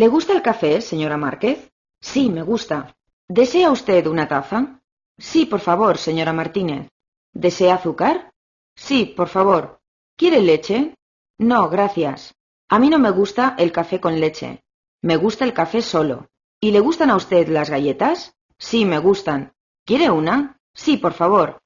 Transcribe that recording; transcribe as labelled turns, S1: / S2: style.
S1: ¿Le gusta el café, señora Márquez? Sí, me gusta. ¿Desea usted una taza? Sí, por favor, señora Martínez. ¿Desea azúcar? Sí, por favor. ¿Quiere leche? No, gracias. A mí no me gusta el café con leche. Me gusta el café solo. ¿Y le gustan a usted las galletas? Sí, me gustan.
S2: ¿Quiere una? Sí, por favor.